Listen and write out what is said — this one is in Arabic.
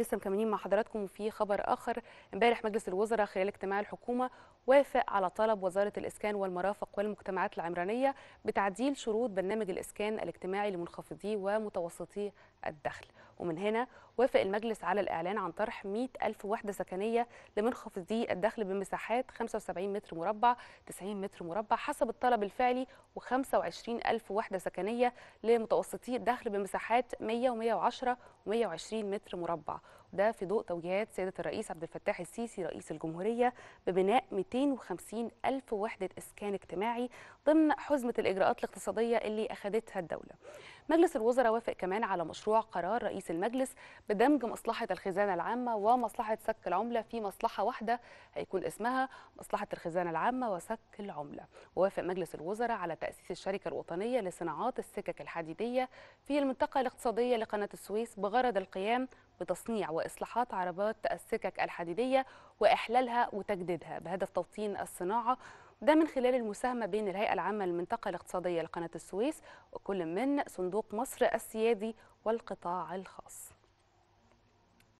لسه مكملين مع حضراتكم في خبر اخر امبارح مجلس الوزراء خلال اجتماع الحكومه وافق على طلب وزاره الاسكان والمرافق والمجتمعات العمرانيه بتعديل شروط برنامج الاسكان الاجتماعي لمنخفضي ومتوسطي الدخل ومن هنا وافق المجلس على الإعلان عن طرح 100 ألف وحدة سكنية لمنخفضي الدخل بمساحات 75 متر مربع 90 متر مربع حسب الطلب الفعلي و25 ألف وحدة سكنية لمتوسطي الدخل بمساحات 100 و110 و120 متر مربع ده في ضوء توجيهات سيادة الرئيس عبد الفتاح السيسي رئيس الجمهورية ببناء 250 ألف وحدة إسكان اجتماعي ضمن حزمة الإجراءات الاقتصادية اللي أخذتها الدولة مجلس الوزراء وافق كمان على مشروع قرار رئيس المجلس بدمج مصلحة الخزانة العامة ومصلحة سك العملة في مصلحة واحدة هيكون اسمها مصلحة الخزانة العامة وسك العملة ووافق مجلس الوزراء على تأسيس الشركة الوطنية لصناعات السكك الحديدية في المنطقة الاقتصادية لقناة السويس بغرض القيام بتصنيع وإصلاحات عربات السكك الحديدية وإحلالها وتجديدها بهدف توطين الصناعة ده من خلال المساهمة بين الهيئة العامة للمنطقة الاقتصادية لقناة السويس وكل من صندوق مصر السيادي والقطاع الخاص